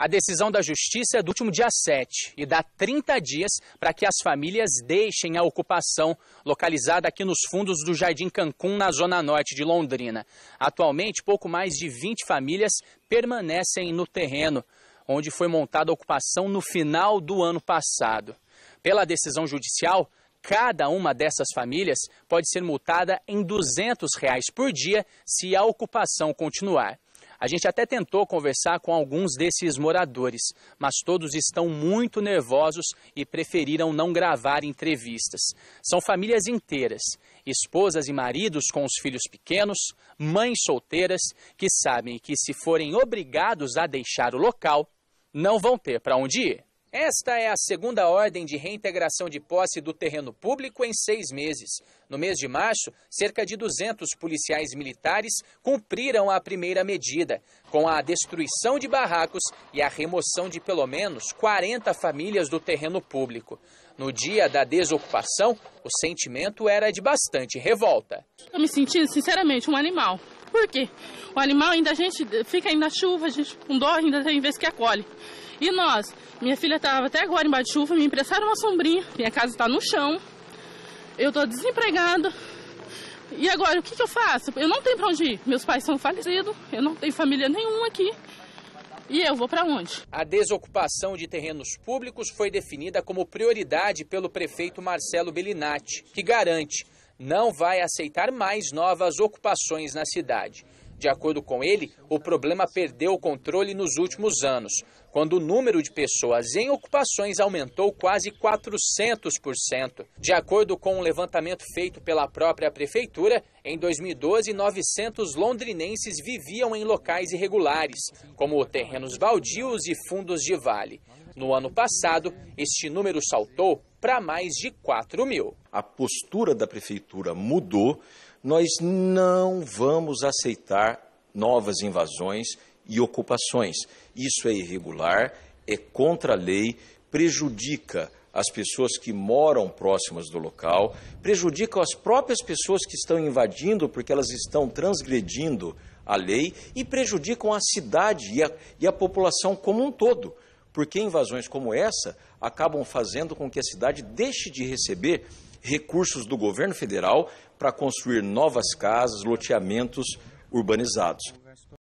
A decisão da Justiça é do último dia 7 e dá 30 dias para que as famílias deixem a ocupação localizada aqui nos fundos do Jardim Cancún, na zona norte de Londrina. Atualmente, pouco mais de 20 famílias permanecem no terreno, onde foi montada a ocupação no final do ano passado. Pela decisão judicial, cada uma dessas famílias pode ser multada em R$ 200 reais por dia se a ocupação continuar. A gente até tentou conversar com alguns desses moradores, mas todos estão muito nervosos e preferiram não gravar entrevistas. São famílias inteiras, esposas e maridos com os filhos pequenos, mães solteiras que sabem que se forem obrigados a deixar o local, não vão ter para onde ir. Esta é a segunda ordem de reintegração de posse do terreno público em seis meses. No mês de março, cerca de 200 policiais militares cumpriram a primeira medida, com a destruição de barracos e a remoção de pelo menos 40 famílias do terreno público. No dia da desocupação, o sentimento era de bastante revolta. Eu me senti, sinceramente, um animal. Por quê? O animal ainda a gente fica ainda na chuva, a gente com dó ainda tem vez que acolhe. E nós, minha filha estava até agora embaixo de chuva, me emprestaram uma sombrinha, minha casa está no chão, eu estou desempregada E agora, o que, que eu faço? Eu não tenho para onde ir. Meus pais são falecidos, eu não tenho família nenhuma aqui. E eu vou para onde? A desocupação de terrenos públicos foi definida como prioridade pelo prefeito Marcelo Bellinati, que garante não vai aceitar mais novas ocupações na cidade. De acordo com ele, o problema perdeu o controle nos últimos anos, quando o número de pessoas em ocupações aumentou quase 400%. De acordo com um levantamento feito pela própria prefeitura, em 2012, 900 londrinenses viviam em locais irregulares, como terrenos baldios e fundos de vale. No ano passado, este número saltou para mais de 4 mil. A postura da prefeitura mudou. Nós não vamos aceitar novas invasões e ocupações. Isso é irregular, é contra a lei, prejudica as pessoas que moram próximas do local, prejudica as próprias pessoas que estão invadindo porque elas estão transgredindo a lei e prejudicam a cidade e a, e a população como um todo porque invasões como essa acabam fazendo com que a cidade deixe de receber recursos do governo federal para construir novas casas, loteamentos urbanizados.